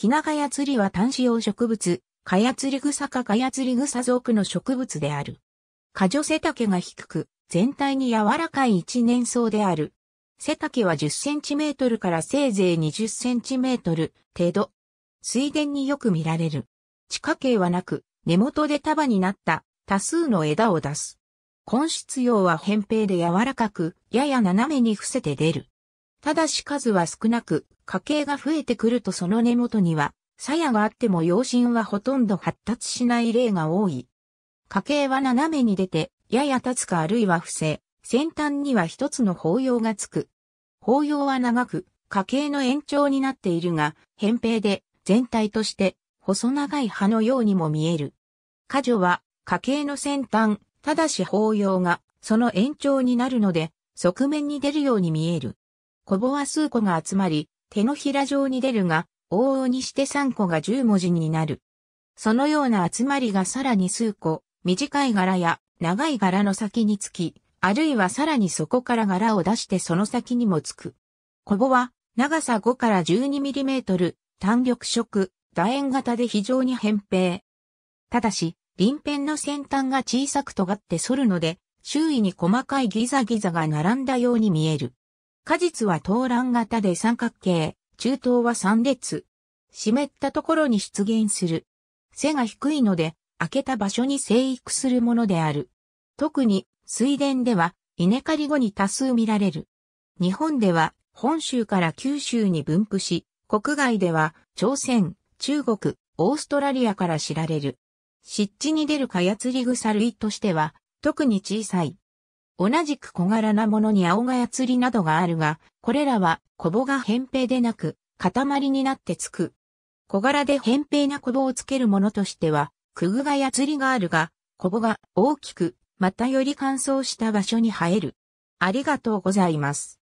ヒナガヤツリは単子葉植物、カヤツリ草かかヤツリ草属の植物である。過剰背丈が低く、全体に柔らかい一年草である。背丈は10センチメートルからせいぜい20センチメートル程度。水田によく見られる。地下茎はなく、根元で束になった多数の枝を出す。根室葉は扁平で柔らかく、やや斜めに伏せて出る。ただし数は少なく、家系が増えてくるとその根元には、鞘があっても養親はほとんど発達しない例が多い。家系は斜めに出て、やや立つかあるいは伏せ、先端には一つの法要がつく。法要は長く、家系の延長になっているが、扁平で、全体として、細長い葉のようにも見える。果樹は、家系の先端、ただし法要が、その延長になるので、側面に出るように見える。コボは数個が集まり、手のひら状に出るが、往々にして3個が10文字になる。そのような集まりがさらに数個、短い柄や長い柄の先につき、あるいはさらにそこから柄を出してその先にもつく。コぼは長さ5から 12mm、単緑色、楕円型で非常に扁平。ただし、輪辺の先端が小さく尖って反るので、周囲に細かいギザギザが並んだように見える。果実は東卵型で三角形、中等は三列。湿ったところに出現する。背が低いので、開けた場所に生育するものである。特に、水田では、稲刈り後に多数見られる。日本では、本州から九州に分布し、国外では、朝鮮、中国、オーストラリアから知られる。湿地に出るカヤツリグサ類としては、特に小さい。同じく小柄なものに青がや釣りなどがあるが、これらはこぼが扁平でなく、塊になってつく。小柄で扁平なこ棒をつけるものとしては、クグがや釣りがあるが、こ棒が大きく、またより乾燥した場所に生える。ありがとうございます。